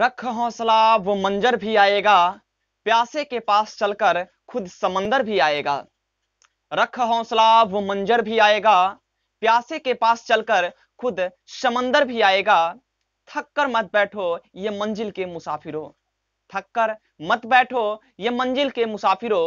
रख हौसला वो मंजर भी आएगा प्यासे के पास चलकर खुद समंदर भी आएगा रख हौसला वो मंजर भी आएगा प्यासे के पास चलकर खुद समंदर भी आएगा थक कर मत बैठो ये मंजिल के मुसाफिरो थक कर मत बैठो ये मंजिल के मुसाफिरो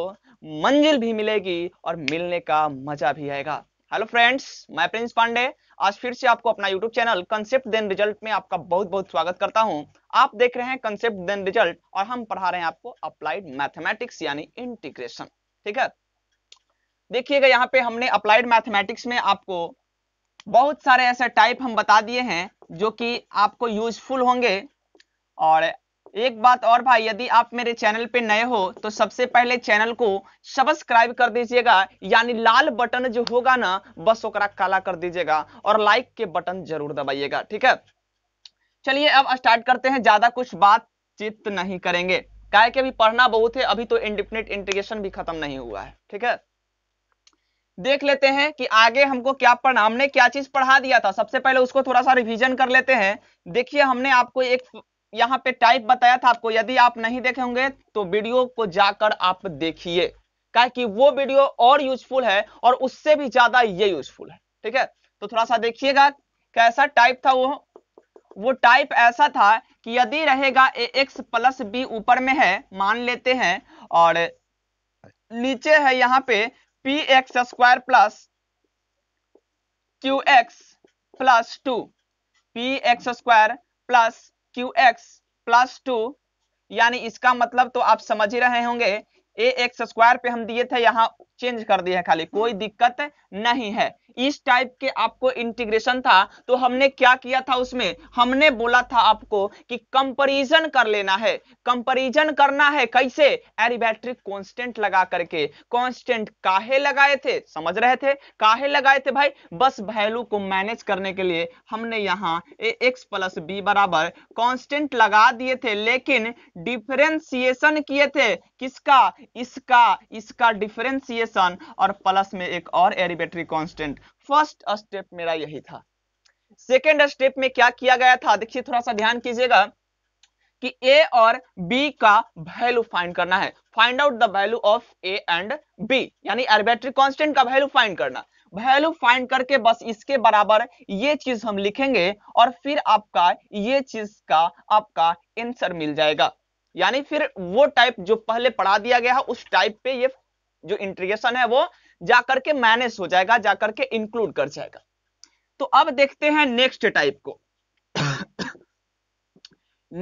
मंजिल भी मिलेगी और मिलने का मजा भी आएगा हेलो फ्रेंड्स मैं प्रिंस पांडे आज फिर से आपको अपना YouTube channel concept then result में आपका बहुत बहुत स्वागत करता हूं आप देख रहे हैं कंसेप्ट देन रिजल्ट और हम पढ़ा रहे हैं आपको अप्लाइड मैथमेटिक्स यानी इंटीग्रेशन ठीक है देखिएगा यहाँ पे हमने अप्लाइड मैथमेटिक्स में आपको बहुत सारे ऐसे टाइप हम बता दिए हैं जो कि आपको यूजफुल होंगे और एक बात और भाई यदि आप मेरे चैनल पे नए हो तो सबसे पहले चैनल को सब्सक्राइब कर दीजिएगा यानी लाल बटन जो होगा ना बस ओकरा काला कर दीजिएगा और लाइक के बटन जरूर दबाइएगा ठीक है चलिए अब स्टार्ट करते हैं ज्यादा कुछ बात चित नहीं करेंगे काहे के अभी पढ़ना बहुत है अभी तो इंडिपेंडेंट इंटीग्रेशन भी खत्म नहीं हुआ है ठीक है देख लेते हैं कि आगे हमको क्या पढ़ना हमने क्या चीज पढ़ा दिया था सबसे पहले उसको थोड़ा सा रिवीजन कर लेते हैं देखिए हमने आपको एक यहाँ पे टाइप बताया था आपको यदि आप नहीं देखे होंगे तो वीडियो को जाकर आप देखिए क्या कि वो वीडियो और यूजफुल है और उससे भी ज्यादा ये यूजफुल है ठीक है तो थोड़ा सा देखिएगा कैसा टाइप था वो वो टाइप ऐसा था कि यदि रहेगा ए एक्स प्लस बी ऊपर में है मान लेते हैं और नीचे है यहां पे P X square plus Q X plus two P X square plus Q X plus two यानी इसका मतलब तो आप समझ ही रहे होंगे ए एक्स स्क्वायर पे हम दिए थे यहाँ चेंज कर दिया है खाली कोई दिक्कत नहीं है इस टाइप के आपको इंटीग्रेशन था तो हमने क्या किया था उसमें हमने बोला था आपको कि कंपैरिजन कर लेना है कंपैरिजन करना है कैसे एरिबैट्रिक कांस्टेंट लगा करके कांस्टेंट काहे लगाए थे समझ रहे थे काहे लगाए थे भाई बस वैल्यू को मैनेज करने के लिए हमने यहाँ एक्स प्लस बी बराबर कॉन्स्टेंट लगा दिए थे लेकिन डिफरेंसिएशन किए थे किसका इसका इसका डिफरेंसिए एक्सेलरेशन और प्लस में एक और एरिबेटरी कॉन्स्टेंट फर्स्ट स्टेप मेरा यही था सेकेंड स्टेप में क्या किया गया था देखिए थोड़ा सा ध्यान कीजिएगा कि ए और बी का वैल्यू फाइंड करना है find out the value of A and B यानी एरबेट्री कांस्टेंट का वैल्यू फाइंड करना वैल्यू फाइंड करके बस इसके बराबर ये चीज हम लिखेंगे और फिर आपका ये चीज का आपका आंसर मिल जाएगा यानी फिर वो टाइप जो पहले पढ़ा दिया गया है उस टाइप पे ये जो इंट्रीगेशन है वो जाकर के मैनेज हो जाएगा जाकर के इंक्लूड कर जाएगा तो अब देखते हैं नेक्स्ट टाइप को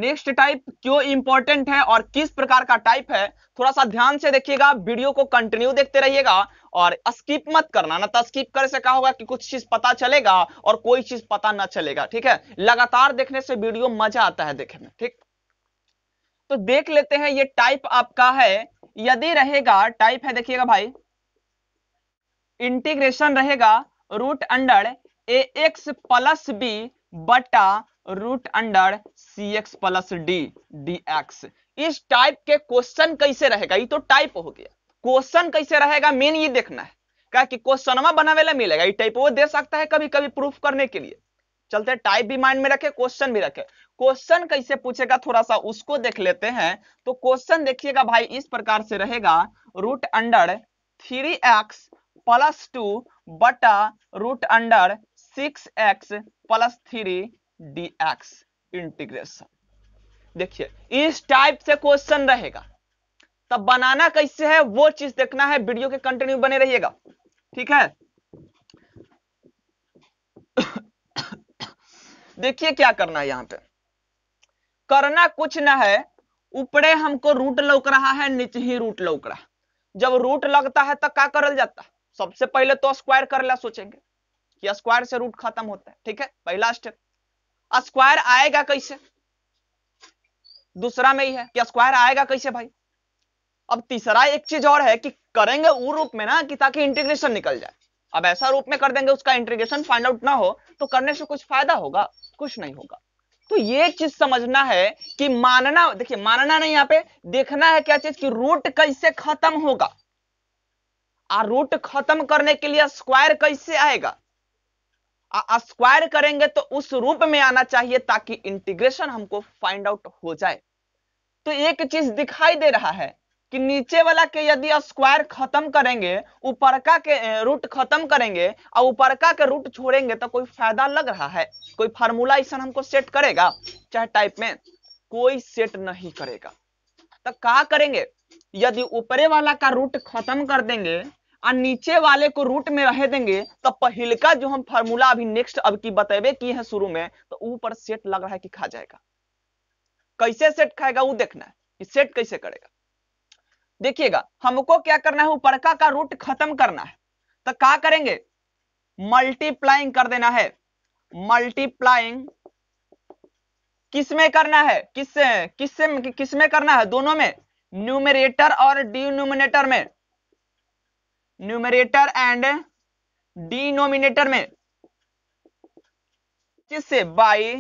नेक्स्ट टाइप क्यों इंपॉर्टेंट है और किस प्रकार का टाइप है थोड़ा सा ध्यान से देखिएगा वीडियो को कंटिन्यू देखते रहिएगा और स्किप मत करना ना तो स्किप करने से कहा होगा कि कुछ चीज पता चलेगा और कोई चीज पता ना चलेगा ठीक है लगातार देखने से वीडियो मजा आता है देखने में ठीक तो देख लेते हैं ये टाइप आपका है यदि रहेगा टाइप है देखिएगा भाई इंटीग्रेशन रहेगा root under A X plus B बटा root under C X plus D D X इस टाइप के क्वेश्चन कैसे रहेगा ये तो टाइप हो गया क्वेश्चन कैसे रहेगा मेन ये देखना है क्या कि क्वेश्चनमा बनावे मिलेगा ये टाइप वो दे सकता है कभी कभी प्रूफ करने के लिए चलते हैं टाइप भी माइंड में रखे क्वेश्चन भी रखे क्वेश्चन कैसे पूछेगा थोड़ा सा उसको देख लेते हैं तो क्वेश्चन देखिएगा भाई इस प्रकार से रहेगा root under three X plus two बटा root under six X plus three D X integration देखिए इस टाइप से क्वेश्चन रहेगा तब बनाना कैसे है वो चीज देखना है वीडियो के कंटिन्यू बने रहिएगा ठीक है देखिए क्या करना है यहाँ पे करना कुछ ना है ऊपरे हमको रूट लौक रहा है नीचे ही रूट लौक रहा जब रूट लगता है तो क्या करल जाता सबसे पहले तो स्क्वायर कर ला सोचेंगे कि स्क्वायर से रूट खत्म होता है ठीक है पहला स्टेप स्क्वायर आएगा कैसे दूसरा में ही है कि स्क्वायर आएगा कैसे भाई अब तीसरा एक चीज और है कि करेंगे वो रूप में ना कि ताकि इंटीग्रेशन निकल जाए अब ऐसा रूप में कर देंगे उसका इंटीग्रेशन फाइंड आउट ना हो तो करने से कुछ फायदा होगा कुछ नहीं होगा तो ये चीज समझना है कि मानना देखिए मानना नहीं यहां पे देखना है क्या चीज कि रूट कैसे खत्म होगा और रूट खत्म करने के लिए स्क्वायर कैसे आएगा स्क्वायर करेंगे तो उस रूप में आना चाहिए ताकि इंटीग्रेशन हमको फाइंड आउट हो जाए तो एक चीज दिखाई दे रहा है कि नीचे वाला के यदि स्क्वायर खत्म करेंगे ऊपर का के रूट खत्म करेंगे और ऊपर का के रूट छोड़ेंगे तो कोई फायदा लग रहा है कोई फार्मूला ऐसा हमको सेट करेगा चाहे टाइप में कोई सेट नहीं करेगा तो क्या करेंगे यदि ऊपर वाला का रूट खत्म कर देंगे और नीचे वाले को रूट में रह देंगे तो पहल का जो हम फार्मूला अभी नेक्स्ट अब की बतेबे की है शुरू में तो ऊपर सेट लग रहा है कि खा जाएगा कैसे सेट खाएगा वो देखना है कि सेट कैसे करेगा देखिएगा हमको क्या करना है ऊपर का, का रूट खत्म करना है तो क्या करेंगे मल्टीप्लाइंग कर देना है मल्टीप्लाइंग किसमें करना है किससे किससे किसमें करना है दोनों में न्यूमरेटर और डिनोमिनेटर में न्यूमरेटर एंड डिनोमिनेटर में किससे बाई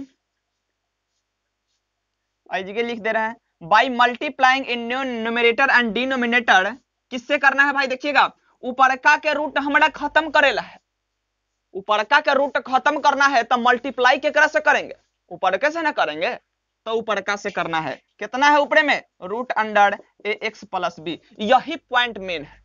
आइजिके लिख दे रहे हैं by multiplying in numerator and denominator किससे करना है भाई देखिएगा उपरका के रूट हमारा खत्म करेला है उपरका के रूट खत्म करना है तो मल्टीप्लाई केकरा से करेंगे उपरके से ना करेंगे तो उपरका से करना है कितना है ऊपरे में root under A X plus B यही पॉइंट मेन है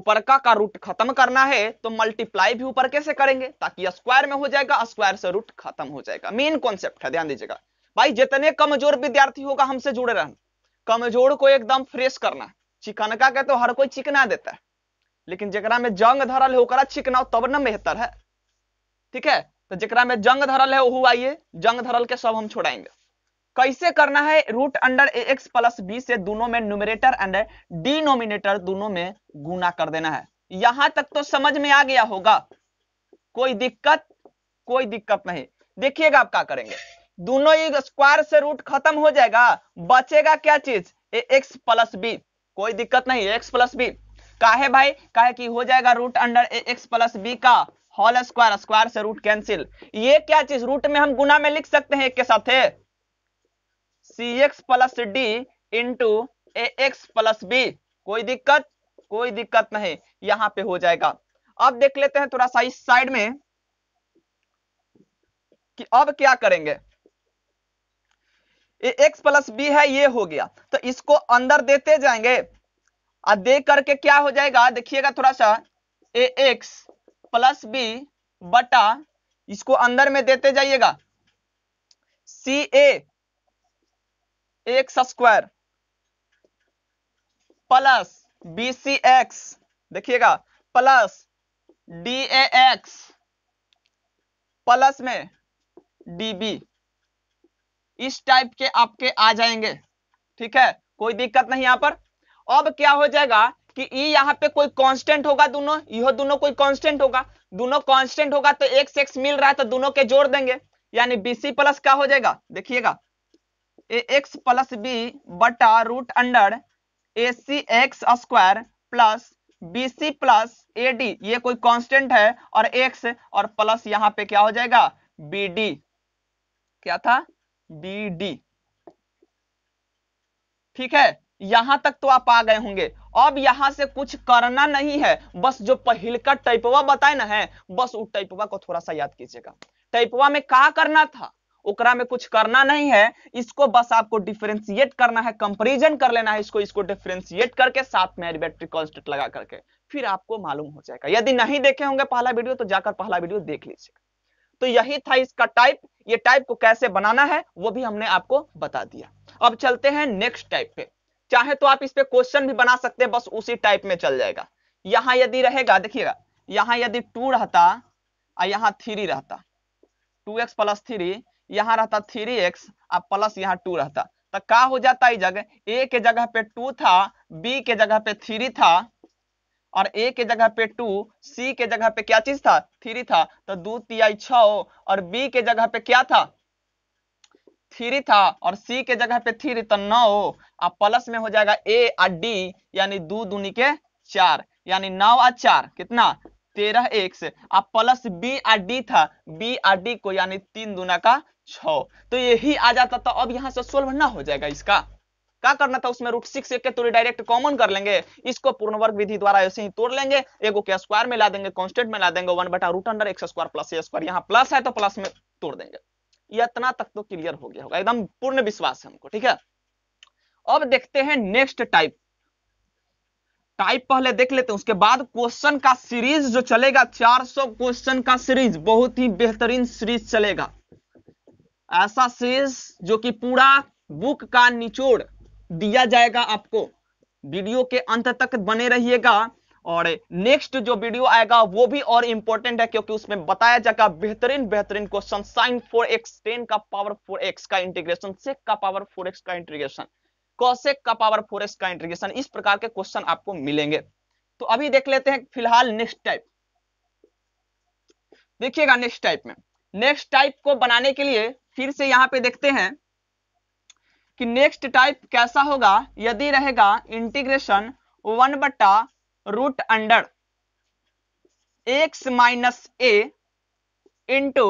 ऊपर का का रूट खत्म करना है तो मल्टीप्लाई भी ऊपर कैसे करेंगे ताकि स्क्वायर में हो जाएगा स्क्वायर से रूट खत्म हो जाएगा मेन कॉन्सेप्ट है ध्यान दीजिएगा भाई जितने कमजोर विद्यार्थी होगा हमसे जुड़े रहना कमजोर को एकदम फ्रेश करना चिकनका के तो हर कोई चिकना देता है लेकिन जरा में जंग धरल है चिकना तब न बेहतर है ठीक है तो जरा में जंग धरल है वह आइए जंग धरल के सब हम छोड़ाएंगे कैसे करना है root under A X plus B से दोनों में न्यूमिनेटर एंड डिनोमिनेटर दोनों में गुना कर देना है यहां तक तो समझ में आ गया होगा कोई दिक्कत कोई दिक्कत नहीं देखिएगा आप क्या करेंगे दोनों ही स्क्वायर से रूट खत्म हो जाएगा बचेगा क्या चीज एक्स प्लस बी कोई दिक्कत नहीं एक्स प्लस बी काहे भाई काहे कि हो जाएगा root under X plus B का होल स्क्वायर स्क्वायर से रूट कैंसिल ये क्या चीज रूट में हम गुना में लिख सकते हैं एक के साथ है C X plus D into A X plus B कोई दिक्कत कोई दिक्कत नहीं यहां पे हो जाएगा अब देख लेते हैं थोड़ा सा इस साइड में कि अब क्या करेंगे एक्स प्लस बी है ये हो गया तो इसको अंदर देते जाएंगे और दे करके क्या हो जाएगा देखिएगा थोड़ा सा ए एक्स प्लस बी बटा इसको अंदर में देते जाइएगा C A X square plus B C X देखिएगा plus D A X plus में डी बी इस टाइप के आपके आ जाएंगे ठीक है कोई दिक्कत नहीं यहां पर अब क्या हो जाएगा कि ई यहाँ पे कोई कांस्टेंट होगा दोनों यह दोनों कोई कांस्टेंट होगा दोनों कांस्टेंट होगा तो एक सेक्स मिल रहा है तो दोनों के जोड़ देंगे यानी बीसी प्लस क्या हो जाएगा देखिएगा ए एक्स प्लस बी बटा root under A C X square plus B C plus A D ये कोई कांस्टेंट है और एक्स और प्लस यहाँ पे क्या हो जाएगा बी डी क्या था बी डी ठीक है यहां तक तो आप आ गए होंगे अब यहां से कुछ करना नहीं है बस जो पहल का टाइपवा बताए ना है बस उस टाइपवा को थोड़ा सा याद कीजिएगा टाइपवा में कहा करना था उकरा में कुछ करना नहीं है इसको बस आपको डिफरेंशिएट करना है कंपेरिजन कर लेना है इसको इसको डिफरेंशिएट करके साथ में एरिबेट्रिक कॉन्स्टेंट लगा करके फिर आपको मालूम हो जाएगा यदि नहीं देखे होंगे पहला वीडियो तो जाकर पहला वीडियो देख लीजिएगा तो यही था इसका टाइप ये टाइप को कैसे बनाना है वो भी हमने आपको बता दिया अब चलते हैं नेक्स्ट टाइप पे चाहे तो आप इस पे क्वेश्चन भी बना सकते हैं बस उसी टाइप में चल जाएगा यहां यदि रहेगा देखिएगा यहां यदि टू रहता और यहां थ्री रहता टू एक्स प्लस थ्री यहां रहता थ्री एक्स और प्लस यहाँ टू रहता तो क्या हो जाता है जगह ए के जगह पे टू था बी के जगह पे थ्री था और ए के जगह पे टू सी के जगह पे क्या चीज था थ्री था तो दो तिहाई छ और बी के जगह पे क्या था थ्री था और सी के जगह पे थ्री तो नौ और प्लस में हो जाएगा ए और डी यानी दो दूनी के चार यानी नौ और चार कितना तेरह एक से आप प्लस बी और डी था बी और डी को यानी तीन दूना का छ तो यही आ जाता तो अब यहाँ से सोल्व ना हो जाएगा इसका क्या करना था उसमें रूट सिक्स एक के तोड़ी डायरेक्ट कॉमन कर लेंगे इसको पूर्ण वर्ग विधि द्वारा ऐसे ही तोड़ लेंगे एगो के स्क्वायर में ला देंगे कॉन्स्टेंट में ला देंगे वन बटा root under x square plus ए स्क्वायर यहाँ प्लस है तो प्लस में तोड़ देंगे इतना तक तो क्लियर हो गया होगा एकदम पूर्ण विश्वास है हमको ठीक है अब देखते हैं नेक्स्ट टाइप टाइप पहले देख लेते हैं उसके बाद क्वेश्चन का सीरीज जो चलेगा 400 क्वेश्चन का सीरीज बहुत ही बेहतरीन सीरीज चलेगा ऐसा सीरीज जो कि पूरा बुक का निचोड़ दिया जाएगा आपको वीडियो के अंत तक बने रहिएगा और नेक्स्ट जो वीडियो आएगा वो भी और इंपॉर्टेंट है क्योंकि उसमें बताया जाएगा बेहतरीन बेहतरीन question sine four X tan का पावर फोर एक्स का इंटीग्रेशन सेक का पावर फोर एक्स का इंटीग्रेशन कौशेक का पावर फोर एक्स का इंटीग्रेशन इस प्रकार के क्वेश्चन आपको मिलेंगे तो अभी देख लेते हैं फिलहाल नेक्स्ट टाइप देखिएगा नेक्स्ट टाइप में नेक्स्ट टाइप को बनाने के लिए फिर से यहां पे देखते हैं कि नेक्स्ट टाइप कैसा होगा यदि रहेगा इंटीग्रेशन वन बट्टा रूट अंडर एक्स माइनस ए into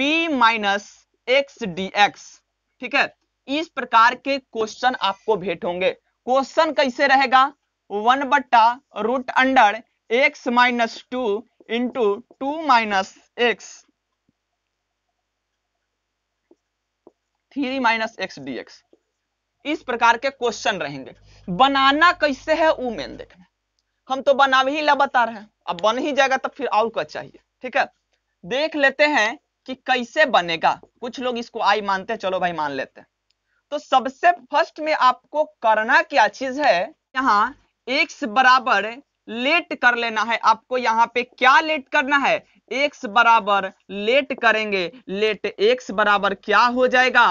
B minus X D X ठीक है इस प्रकार के क्वेश्चन आपको भेंट होंगे क्वेश्चन कैसे रहेगा वन बट्टा root under x minus two into two minus X three minus X D X इस प्रकार के क्वेश्चन रहेंगे बनाना कैसे है वो मेन देखना हम तो बना भी ला बता रहे हैं अब बन ही जाएगा तो फिर और क्या चाहिए ठीक है देख लेते हैं कि कैसे बनेगा कुछ लोग इसको आई मानते हैं चलो भाई मान लेते हैं तो सबसे फर्स्ट में आपको करना क्या चीज है यहाँ एक्स बराबर लेट कर लेना है आपको यहाँ पे क्या लेट करना है एक्स बराबर लेट करेंगे लेट एक्स बराबर क्या हो जाएगा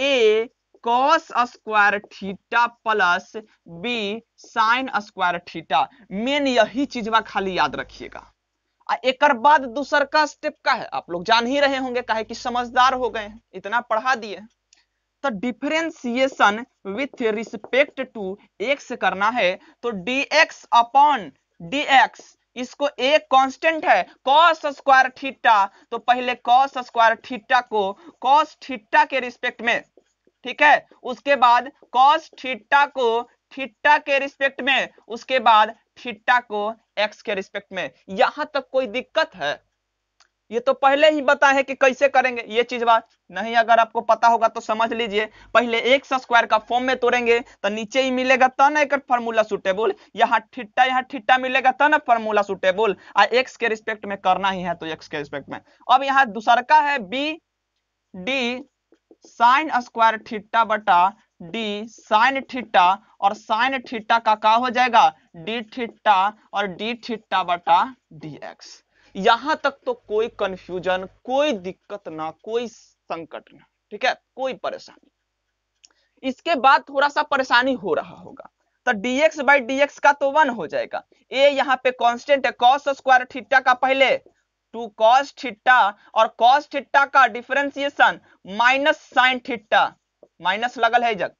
ए cos square theta plus B sine square theta main यही बा खाली याद रखिएगा एक बाद दूसर का स्टेप का है आप लोग जान ही रहे होंगे कहे कि समझदार हो गए इतना पढ़ा दिए तो differentiation with respect to X करना है तो डी एक्स अपॉन dx इसको एक कांस्टेंट है कॉस स्क्वायर थीटा तो पहले कॉस स्क्वायर थीटा को कॉस थीटा के रिस्पेक्ट में ठीक है उसके बाद कॉस थीटा को थीटा के रिस्पेक्ट में उसके बाद थीटा को एक्स के रिस्पेक्ट में यहां तक कोई दिक्कत है ये तो पहले ही बताए कि कैसे करेंगे ये चीज बात नहीं अगर आपको पता होगा तो समझ लीजिए पहले एक स्क्वायर का फॉर्म में तोड़ेंगे तो नीचे ही मिलेगा तब एक फॉर्मूला सुटेबल यहाँ ठिट्टा यहाँ ठिट्टा मिलेगा तब ना फॉर्मूला सुटेबल आ एक्स के रिस्पेक्ट में करना ही है तो एक्स के रिस्पेक्ट में अब यहाँ दूसरका है B D sine square theta बटा डी साइन थीटा और साइन थीटा का का हो जाएगा डी थीटा और डी थीटा बटा डी एक्स यहां तक तो कोई कंफ्यूजन कोई दिक्कत ना कोई संकट ना ठीक है कोई परेशानी इसके बाद थोड़ा सा परेशानी हो रहा होगा तो dx बाई डीएक्स का तो वन हो जाएगा ए यहाँ पे कांस्टेंट है कॉस स्क्वायर थीटा का पहले टू कॉस थीटा और कॉस थीटा का differentiation minus sine theta minus लगल है जग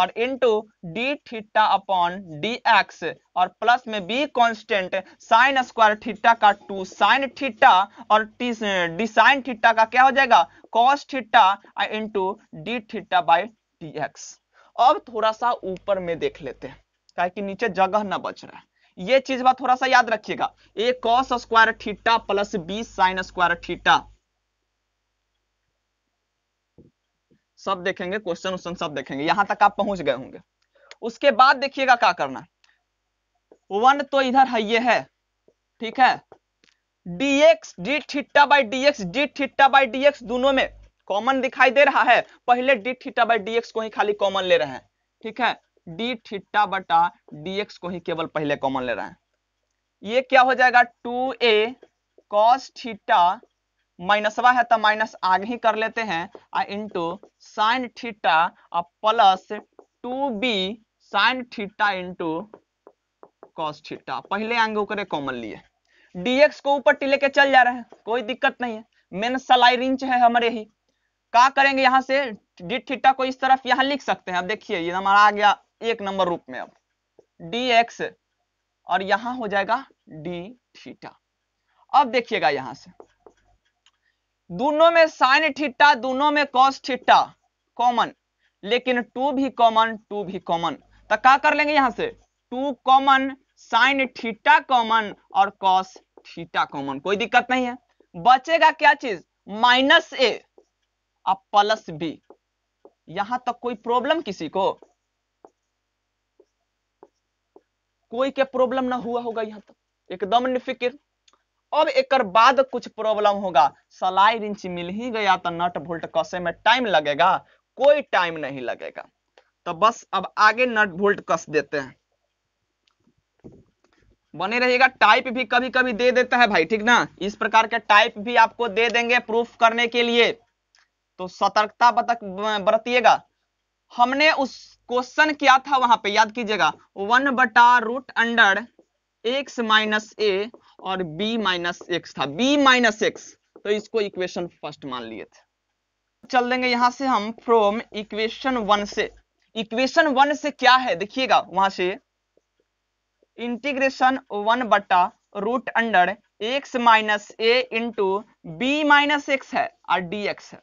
और into D theta upon D X और प्लस में B constant sine square theta का टू साइन थीटा और डी साइन थीटा का क्या हो जाएगा cos theta into D theta by D x अब थोड़ा सा ऊपर में देख लेते हैं क्या कि नीचे जगह ना बच रहा है ये चीज बात थोड़ा सा याद रखिएगा a cos square theta plus B sine square theta सब देखेंगे क्वेश्चन उशन सब देखेंगे यहां तक आप पहुंच गए होंगे उसके बाद देखिएगा क्या करना वन तो इधर है ये है ठीक है dx d theta by dx d theta by dx दोनों में कॉमन दिखाई दे रहा है पहले d थीटा बाई dx को ही खाली कॉमन ले रहे हैं ठीक है d थीटा बटा dx को ही केवल पहले कॉमन ले रहे हैं ये क्या हो जाएगा 2a ए कॉस थीटा माइनसवा है तो माइनस आगे ही कर लेते हैं आ इंटू साइन थीटा और plus two b sine theta into cos theta पहले आगे करे कॉमन लिए डीएक्स को ऊपर टी लेके चल जा रहे हैं कोई दिक्कत नहीं है मेन सलाई रिंच है हमारे ही का करेंगे यहाँ से डी थीटा को इस तरफ यहाँ लिख सकते हैं अब देखिए ये हमारा आ गया एक नंबर रूप में अब डी एक्स और यहां हो जाएगा डी थीटा अब देखिएगा यहां से दोनों में साइन ठिट्टा दोनों में कॉस ठिट्टा कॉमन लेकिन टू भी कॉमन टू भी कॉमन तो क्या कर लेंगे यहां से two common sine theta common और कॉस ठीटा कॉमन कोई दिक्कत नहीं है बचेगा क्या चीज माइनस ए और प्लस बी यहां तक कोई प्रॉब्लम किसी को कोई क्या प्रॉब्लम ना हुआ होगा यहां तक एकदम निफिक्र अब एक बाद कुछ प्रॉब्लम होगा सलाई रिंच मिल ही गया तो नट भोल्ट कसे में टाइम लगेगा कोई टाइम नहीं लगेगा तो बस अब आगे नट भोल्ट कस देते हैं बने रहिएगा टाइप भी कभी कभी दे देता है भाई ठीक ना इस प्रकार के टाइप भी आपको दे देंगे प्रूफ करने के लिए तो सतर्कता बतक बरतिएगा हमने उस क्वेश्चन किया था वहां पे याद कीजिएगा वन बटा root under x minus a और बी माइनस एक्स था बी माइनस एक्स तो इसको इक्वेशन फर्स्ट मान लिए थे चल देंगे यहां से हम फ्रोम इक्वेशन वन से इक्वेशन वन से क्या है देखिएगा वहां से इंटीग्रेशन वन बटा रूट अंडर एक्स माइनस ए इंटू बी माइनस एक्स है और डी एक्स है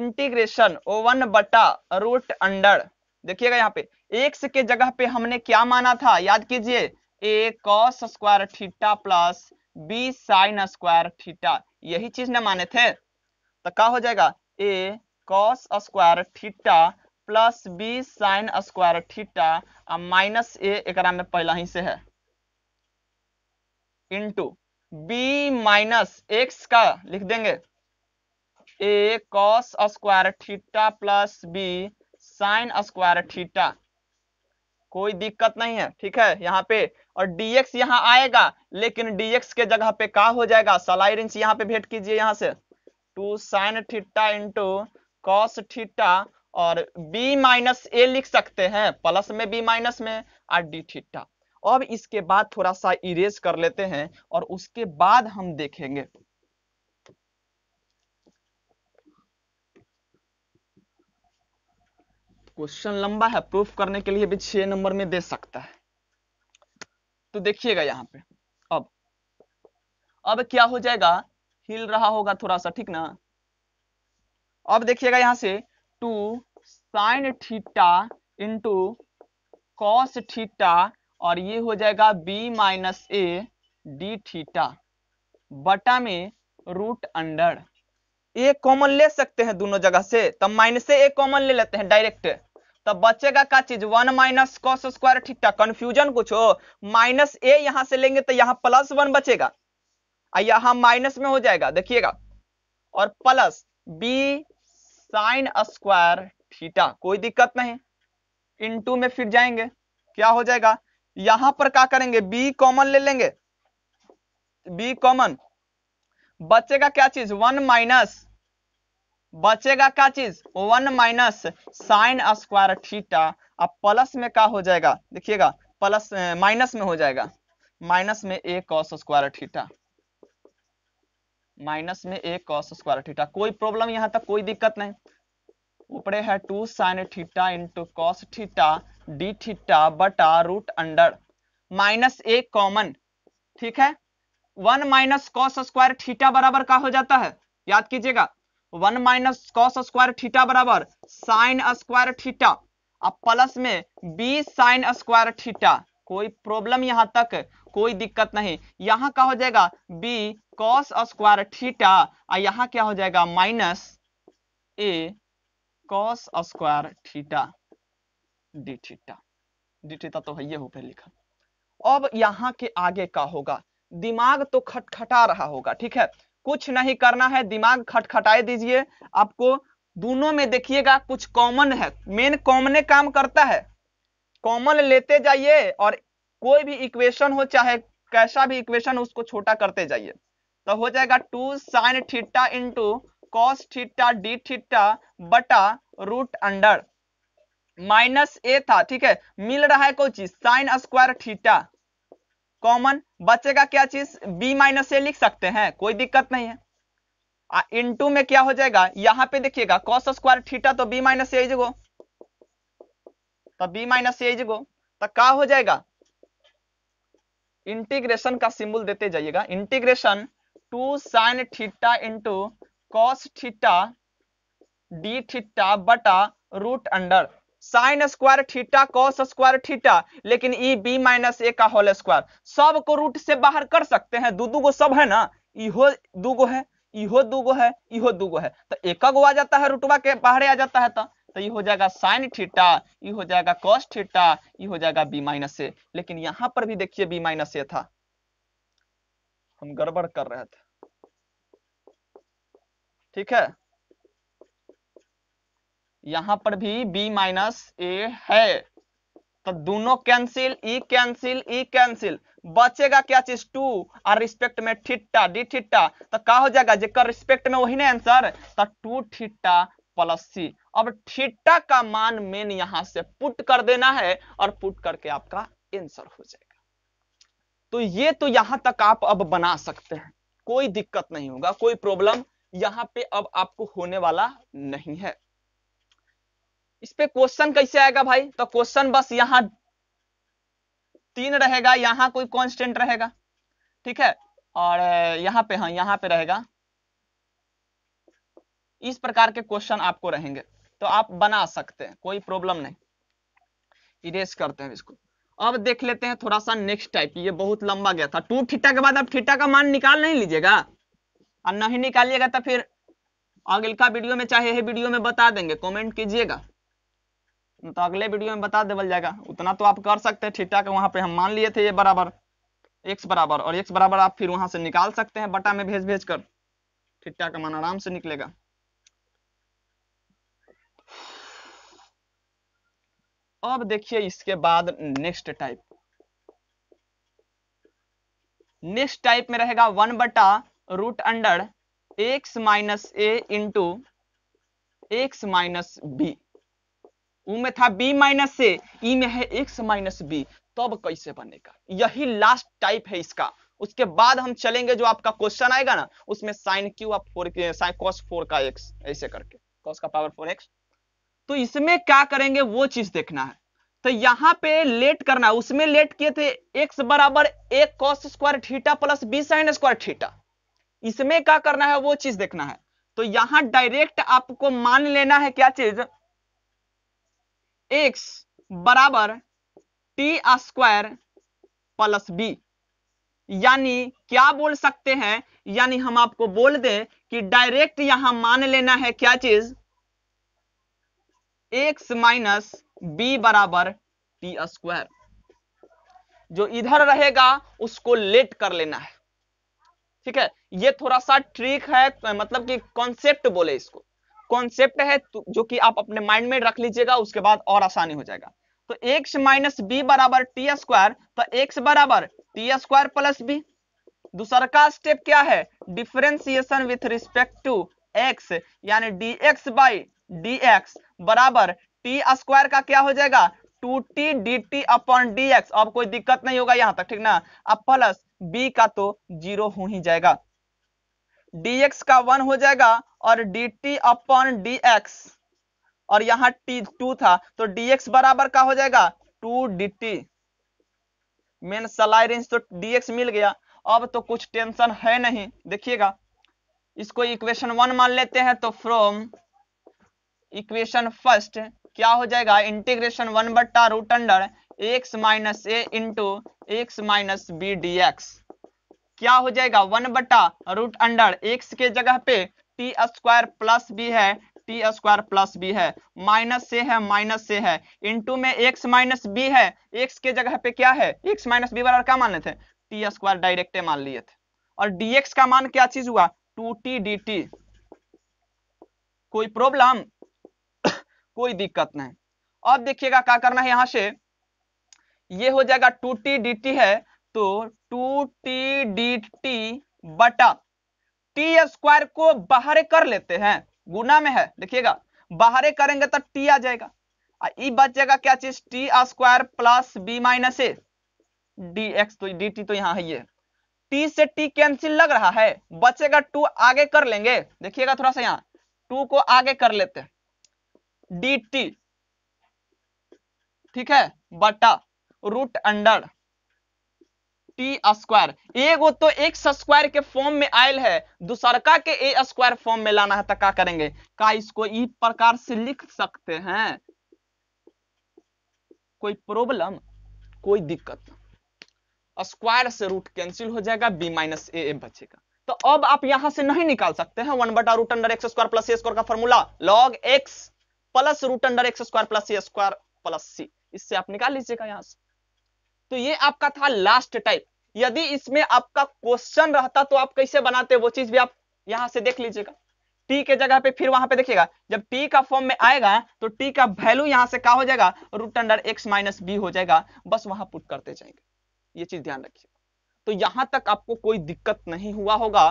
इंटीग्रेशन वन बटा रूट अंडर देखिएगा यहाँ पे एक्स के जगह पे हमने क्या माना था याद कीजिए a cos square theta plus B sine square theta यही चीज ना माने थे तो क्या हो जाएगा ए cos square theta plus B sine square theta और माइनस ए एक में पहला ही से है इंटू बी माइनस एक्स का लिख देंगे a cos square theta plus B sine square theta कोई दिक्कत नहीं है ठीक है यहाँ पे और dx यहाँ आएगा लेकिन dx के जगह पे का हो जाएगा सलाइड इंच यहाँ पे भेंट कीजिए यहाँ से two sine theta into cos theta और b माइनस ए लिख सकते हैं प्लस में b माइनस में और डी थीटा अब इसके बाद थोड़ा सा इरेज कर लेते हैं और उसके बाद हम देखेंगे क्वेश्चन लंबा है प्रूफ करने के लिए भी छह नंबर में दे सकता है तो देखिएगा यहाँ पे अब अब क्या हो जाएगा हिल रहा होगा थोड़ा सा ठीक ना अब देखिएगा यहाँ से two sine theta into cos theta और ये हो जाएगा b minus a d theta बटा में रूट अंडर एक कॉमन ले सकते हैं दोनों जगह से तब माइनस से एक कॉमन ले लेते हैं डायरेक्ट तब बचेगा का चीज वन माइनस कॉस स्क्वायर ठाक कंफ्यूजन कुछ हो माइनस ए यहां से लेंगे तो यहाँ प्लस वन बचेगा यहां माइनस में हो जाएगा देखिएगा और plus B sine square theta कोई दिक्कत नहीं इनटू में फिर जाएंगे क्या हो जाएगा यहां पर क्या करेंगे बी कॉमन ले लेंगे बी कॉमन बचेगा क्या चीज वन माइनस बचेगा क्या चीज one minus sine square theta अब प्लस में क्या हो जाएगा देखिएगा प्लस माइनस में हो जाएगा माइनस में a cos square theta minus में ए कॉस स्क्वायर थीटा कोई प्रॉब्लम यहां तक कोई दिक्कत नहीं ऊपरे है two sine theta into cos theta d theta बटा root under minus a common ठीक है one minus cos square theta बराबर का हो जाता है याद कीजिएगा one minus cos square theta बराबर साइन स्क्वायर थीटा अब प्लस में बी साइन स्क्वायर थीटा कोई प्रॉब्लम यहां तक कोई दिक्कत नहीं यहां का हो जाएगा बी कॉस स्क्वायर थीटा और यहां क्या हो जाएगा minus a cos square theta d theta d theta तो है ये हो पे लिखा अब यहाँ के आगे का होगा दिमाग तो खटखटा रहा होगा ठीक है कुछ नहीं करना है दिमाग खटखटाए दीजिए आपको दोनों में देखिएगा कुछ कॉमन है मेन कॉमने काम करता है कॉमन लेते जाइए और कोई भी इक्वेशन हो चाहे कैसा भी इक्वेशन उसको छोटा करते जाइए तो हो जाएगा two sine theta into cos theta d theta बटा रूट अंडर माइनस ए था ठीक है मिल रहा है कोई चीज साइन स्क्वायर थीटा कॉमन बचेगा क्या चीज बी माइनस ए लिख सकते हैं कोई दिक्कत नहीं है टू में क्या हो जाएगा यहां पे देखिएगा कॉस स्क्वायर थीटा तो बी माइनस एज गो तो बी माइनस एज गो तो क्या हो जाएगा इंटीग्रेशन का सिंबल देते जाइएगा integration two sine theta into cos theta d theta बटा root under sine square theta cos square theta लेकिन ई बी माइनस ए का होल स्क्वायर सब को रूट से बाहर कर सकते हैं दू गो सब है ना इो दूगो है इहो दूगो है इहो दूगो है तो एक गो आ जाता है रूटवा के बाहर आ जाता है तो तो ये हो जाएगा साइन थीटा ये हो जाएगा कॉस थीटा ये हो जाएगा बी माइनस ए लेकिन यहां पर भी देखिए बी माइनस ए था हम गड़बड़ कर रहे थे ठीक है यहां पर भी b माइनस ए है तो दोनों कैंसिल ई कैंसिल ई कैंसिल बचेगा क्या चीज टू और रिस्पेक्ट में ठीटा डी ठीटा तो क्या हो जाएगा जेकर रिस्पेक्ट में वही ना आंसर तो टू ठीटा प्लस सी अब ठिट्टा का मान मेन यहां से पुट कर देना है और पुट करके आपका आंसर हो जाएगा तो ये तो यहां तक आप अब बना सकते हैं कोई दिक्कत नहीं होगा कोई प्रॉब्लम यहाँ पे अब आपको होने वाला नहीं है इस पे क्वेश्चन कैसे आएगा भाई तो क्वेश्चन बस यहाँ तीन रहेगा यहाँ कोई कॉन्स्टेंट रहेगा ठीक है और यहाँ पे हाँ यहाँ पे रहेगा इस प्रकार के क्वेश्चन आपको रहेंगे तो आप बना सकते हैं कोई प्रॉब्लम नहीं इरेज करते हैं इसको अब देख लेते हैं थोड़ा सा नेक्स्ट टाइप ये बहुत लंबा गया था टू थीटा के बाद आप थीटा का मान निकाल नहीं लीजिएगा और नहीं निकालिएगा तो फिर अगल का वीडियो में चाहे है वीडियो में बता देंगे कमेंट कीजिएगा तो अगले वीडियो में बता देवल जाएगा उतना तो आप कर सकते हैं ठीक ठाक वहाँ पे हम मान लिए थे ये बराबर एक्स बराबर और एक्स बराबर आप फिर वहां से निकाल सकते हैं बटा में भेज भेज कर ठीक ठाक मान आराम से निकलेगा अब देखिए इसके बाद नेक्स्ट टाइप नेक्स्ट टाइप में रहेगा वन बटा रूट अंडर एक्स माइनस ए इंटू एक्स माइनस बी ऊ में था बी माइनस ए ई में है एक्स माइनस बी तब कैसे बनेगा यही लास्ट टाइप है इसका उसके बाद हम चलेंगे जो आपका क्वेश्चन आएगा ना उसमें साइन क्यू आप फोर साइन कॉस फोर का एक्स ऐसे करके कॉस का पावर फोर एक्स तो इसमें क्या करेंगे वो चीज देखना है तो यहाँ पे लेट करना है उसमें लेट किए थे एक्स बराबर एक cos square theta plus B sine square theta इसमें क्या करना है वो चीज देखना है तो यहाँ डायरेक्ट आपको मान लेना है क्या चीज एक्स बराबर टी स्क्वायर प्लस बी यानी क्या बोल सकते हैं यानी हम आपको बोल दें कि डायरेक्ट यहां मान लेना है क्या चीज एक्स माइनस बी बराबर टी स्क्वायर जो इधर रहेगा उसको लेट कर लेना है ठीक है ये थोड़ा सा ट्रिक है मतलब कि कॉन्सेप्ट बोले इसको कॉन्सेप्ट है तो, जो कि आप अपने माइंड में रख लीजिएगा उसके बाद और आसानी हो जाएगा तो एक्स माइनस बी बराबर टी स्क्वायर तो एक्स बराबर टी स्क्वायर प्लस बी दूसरा का स्टेप क्या है differentiation with respect to x यानी d x by D x बराबर टी स्क्वायर का क्या हो जाएगा two t d t upon D x अब कोई दिक्कत नहीं होगा यहां तक ठीक ना अब प्लस बी का तो जीरो हो ही जाएगा dx का वन हो जाएगा और डी टी अपॉन डी और यहां टी टू था तो dx बराबर का हो जाएगा टू डी टी मेन सलाई रेंज तो dx मिल गया अब तो कुछ टेंशन है नहीं देखिएगा इसको इक्वेशन वन मान लेते हैं तो फ्रॉम इक्वेशन फर्स्ट क्या हो जाएगा इंटीग्रेशन वन बट्टा रूट अंडर एक्स माइनस ए into x minus b d x क्या हो जाएगा वन बटा रूट अंडर एक्स के जगह पे टी स्क्वायर प्लस बी है टी स्क्वायर प्लस बी है माइनस से है माइनस से है इनटू में एक्स माइनस बी है एक्स के जगह पे क्या है एक्स माइनस बी बराबर क्या मान लेते टी स्क्वायर डायरेक्ट मान लिए थे और डीएक्स का मान क्या चीज हुआ टू टी डी टी कोई प्रॉब्लम कोई दिक्कत नहीं अब देखिएगा क्या करना है यहां से ये हो जाएगा टू टी डी टी है तो टू टी डी टी बटा टी स्क्वायर को बाहर कर लेते हैं गुना में है देखिएगा बाहर करेंगे तो टी आ जाएगा बच जाएगा क्या चीज t square plus b minus a d x तो डी टी तो यहाँ है ये टी से टी कैंसिल लग रहा है बचेगा टू आगे कर लेंगे देखिएगा थोड़ा सा यहाँ टू को आगे कर लेते हैं डी टी ठीक है बटा रूट अंडर टी स्क्वायर एगो तो एक्स स्क्वायर के फॉर्म में आयल है दूसरका के ए स्क्वायर फॉर्म में लाना है तो क्या करेंगे का इसको इस प्रकार से लिख सकते हैं कोई प्रॉब्लम कोई दिक्कत स्क्वायर से रूट कैंसिल हो जाएगा बी माइनस ए ए बचेगा तो अब आप यहां से नहीं निकाल सकते हैं वन बटा root under x square plus ए स्क्वायर का formula log x plus root under x square plus ए स्क्वायर प्लस सी इससे आप निकाल लीजिएगा यहां से तो ये आपका था लास्ट टाइप यदि इसमें आपका क्वेश्चन रहता तो आप कैसे बनाते वो चीज भी आप यहां से देख लीजिएगा टी के जगह पे फिर वहां पे देखिएगा जब टी का फॉर्म में आएगा तो टी का वैल्यू यहां से क्या हो जाएगा root under x minus b हो जाएगा बस वहां पुट करते जाएंगे ये चीज ध्यान रखिए तो यहां तक आपको कोई दिक्कत नहीं हुआ होगा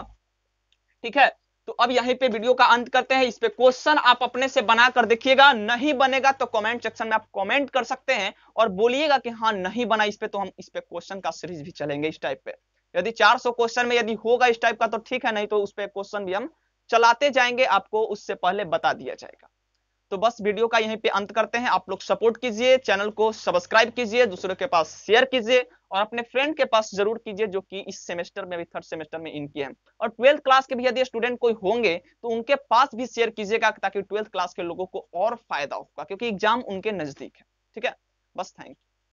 ठीक है तो अब यहीं पे वीडियो का अंत करते हैं इस पे क्वेश्चन आप अपने से बना कर देखिएगा नहीं बनेगा तो कमेंट सेक्शन में आप कमेंट कर सकते हैं और बोलिएगा कि हाँ नहीं बना इस पे तो हम इस पे क्वेश्चन का सीरीज भी चलेंगे इस टाइप पे यदि 400 क्वेश्चन में यदि होगा इस टाइप का तो ठीक है नहीं तो उस पर क्वेश्चन भी हम चलाते जाएंगे आपको उससे पहले बता दिया जाएगा तो बस वीडियो का यहीं पे अंत करते हैं आप लोग सपोर्ट कीजिए चैनल को सब्सक्राइब कीजिए दूसरों के पास शेयर कीजिए और अपने फ्रेंड के पास जरूर कीजिए जो कि इस सेमेस्टर में भी थर्ड सेमेस्टर में इनकी है और ट्वेल्थ क्लास के भी यदि स्टूडेंट कोई होंगे तो उनके पास भी शेयर कीजिएगा ताकि ट्वेल्थ क्लास के लोगों को और फायदा होगा क्योंकि एग्जाम उनके नजदीक है ठीक है बस थैंक यू